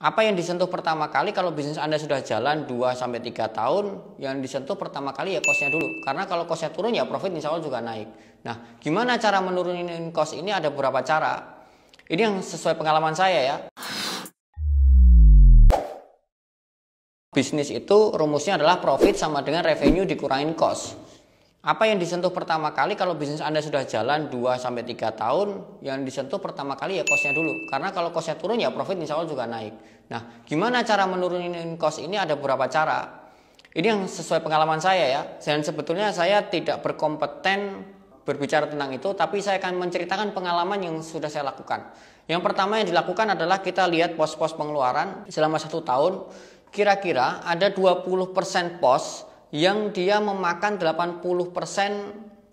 Apa yang disentuh pertama kali kalau bisnis Anda sudah jalan 2 sampai 3 tahun, yang disentuh pertama kali ya kosnya dulu. Karena kalau kosnya turun ya profit insya Allah juga naik. Nah, gimana cara menurunin cost ini ada beberapa cara. Ini yang sesuai pengalaman saya ya. Bisnis itu rumusnya adalah profit sama dengan revenue dikurangin cost. Apa yang disentuh pertama kali kalau bisnis Anda sudah jalan 2 sampai 3 tahun, yang disentuh pertama kali ya costnya dulu. Karena kalau costnya turun ya profit insya Allah juga naik. Nah, gimana cara menurunin cost ini ada beberapa cara. Ini yang sesuai pengalaman saya ya. Dan sebetulnya saya tidak berkompeten berbicara tentang itu, tapi saya akan menceritakan pengalaman yang sudah saya lakukan. Yang pertama yang dilakukan adalah kita lihat pos-pos pengeluaran selama satu tahun. Kira-kira ada 20% pos yang dia memakan 80%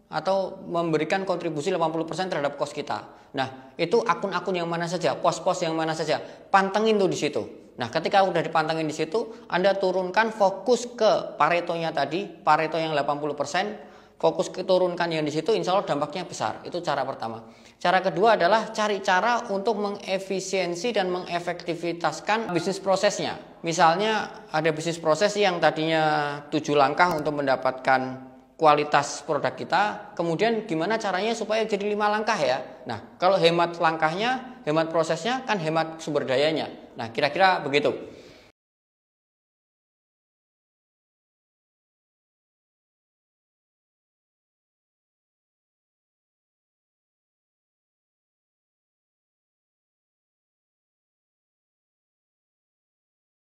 atau memberikan kontribusi 80% terhadap kos kita. Nah, itu akun-akun yang mana saja, pos-pos yang mana saja, pantengin tuh di situ. Nah, ketika udah dipantengin di situ, Anda turunkan fokus ke Pareto-nya tadi, pareto yang 80%, fokus keturunkan yang di situ insya Allah dampaknya besar itu cara pertama cara kedua adalah cari cara untuk mengefisiensi dan mengefektivitaskan bisnis prosesnya misalnya ada bisnis proses yang tadinya tujuh langkah untuk mendapatkan kualitas produk kita kemudian gimana caranya supaya jadi lima langkah ya nah kalau hemat langkahnya hemat prosesnya kan hemat sumber dayanya nah kira-kira begitu